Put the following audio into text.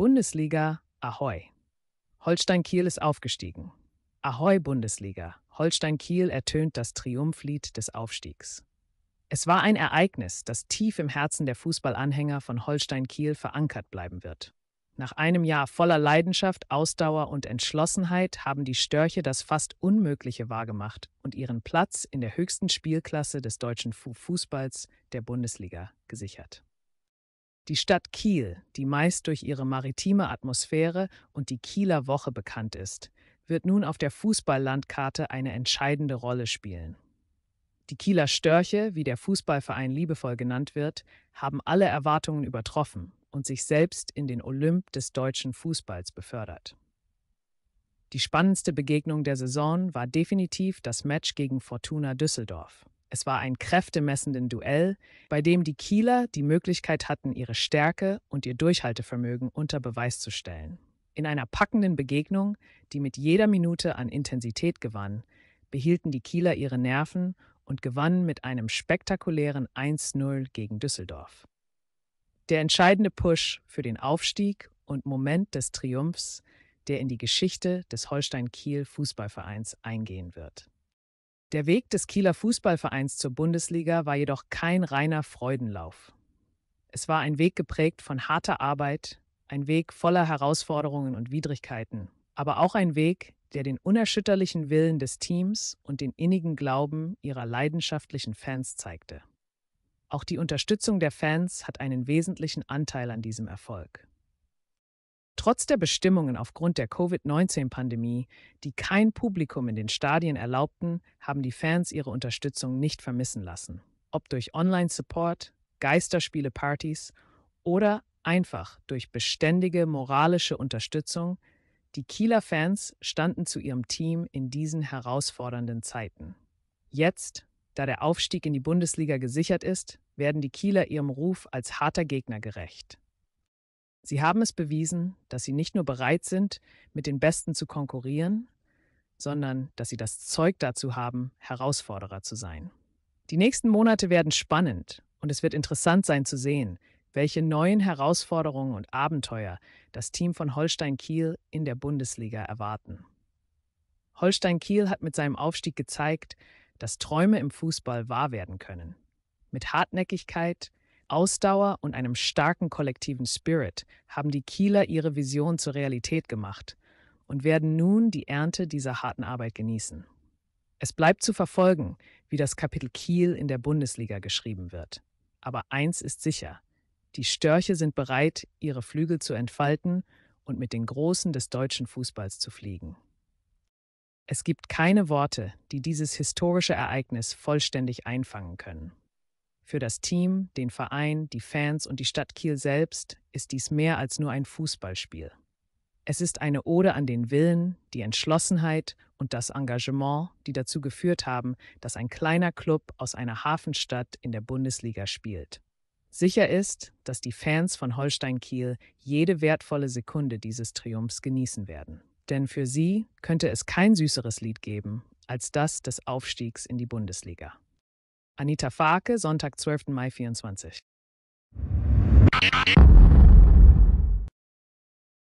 Bundesliga, Ahoi. Holstein Kiel ist aufgestiegen. Ahoi Bundesliga. Holstein Kiel ertönt das Triumphlied des Aufstiegs. Es war ein Ereignis, das tief im Herzen der Fußballanhänger von Holstein Kiel verankert bleiben wird. Nach einem Jahr voller Leidenschaft, Ausdauer und Entschlossenheit haben die Störche das fast Unmögliche wahrgemacht und ihren Platz in der höchsten Spielklasse des deutschen Fußballs der Bundesliga gesichert. Die Stadt Kiel, die meist durch ihre maritime Atmosphäre und die Kieler Woche bekannt ist, wird nun auf der Fußballlandkarte eine entscheidende Rolle spielen. Die Kieler Störche, wie der Fußballverein liebevoll genannt wird, haben alle Erwartungen übertroffen und sich selbst in den Olymp des deutschen Fußballs befördert. Die spannendste Begegnung der Saison war definitiv das Match gegen Fortuna Düsseldorf. Es war ein kräftemessenden Duell, bei dem die Kieler die Möglichkeit hatten, ihre Stärke und ihr Durchhaltevermögen unter Beweis zu stellen. In einer packenden Begegnung, die mit jeder Minute an Intensität gewann, behielten die Kieler ihre Nerven und gewannen mit einem spektakulären 1-0 gegen Düsseldorf. Der entscheidende Push für den Aufstieg und Moment des Triumphs, der in die Geschichte des Holstein-Kiel Fußballvereins eingehen wird. Der Weg des Kieler Fußballvereins zur Bundesliga war jedoch kein reiner Freudenlauf. Es war ein Weg geprägt von harter Arbeit, ein Weg voller Herausforderungen und Widrigkeiten, aber auch ein Weg, der den unerschütterlichen Willen des Teams und den innigen Glauben ihrer leidenschaftlichen Fans zeigte. Auch die Unterstützung der Fans hat einen wesentlichen Anteil an diesem Erfolg. Trotz der Bestimmungen aufgrund der Covid-19-Pandemie, die kein Publikum in den Stadien erlaubten, haben die Fans ihre Unterstützung nicht vermissen lassen. Ob durch Online-Support, Geisterspiele-Partys oder einfach durch beständige moralische Unterstützung, die Kieler Fans standen zu ihrem Team in diesen herausfordernden Zeiten. Jetzt, da der Aufstieg in die Bundesliga gesichert ist, werden die Kieler ihrem Ruf als harter Gegner gerecht. Sie haben es bewiesen, dass sie nicht nur bereit sind, mit den Besten zu konkurrieren, sondern dass sie das Zeug dazu haben, Herausforderer zu sein. Die nächsten Monate werden spannend und es wird interessant sein zu sehen, welche neuen Herausforderungen und Abenteuer das Team von Holstein Kiel in der Bundesliga erwarten. Holstein Kiel hat mit seinem Aufstieg gezeigt, dass Träume im Fußball wahr werden können. Mit Hartnäckigkeit Ausdauer und einem starken kollektiven Spirit haben die Kieler ihre Vision zur Realität gemacht und werden nun die Ernte dieser harten Arbeit genießen. Es bleibt zu verfolgen, wie das Kapitel Kiel in der Bundesliga geschrieben wird. Aber eins ist sicher, die Störche sind bereit, ihre Flügel zu entfalten und mit den Großen des deutschen Fußballs zu fliegen. Es gibt keine Worte, die dieses historische Ereignis vollständig einfangen können. Für das Team, den Verein, die Fans und die Stadt Kiel selbst ist dies mehr als nur ein Fußballspiel. Es ist eine Ode an den Willen, die Entschlossenheit und das Engagement, die dazu geführt haben, dass ein kleiner Club aus einer Hafenstadt in der Bundesliga spielt. Sicher ist, dass die Fans von Holstein Kiel jede wertvolle Sekunde dieses Triumphs genießen werden. Denn für sie könnte es kein süßeres Lied geben als das des Aufstiegs in die Bundesliga. Anita Farke, Sonntag, 12. Mai 24.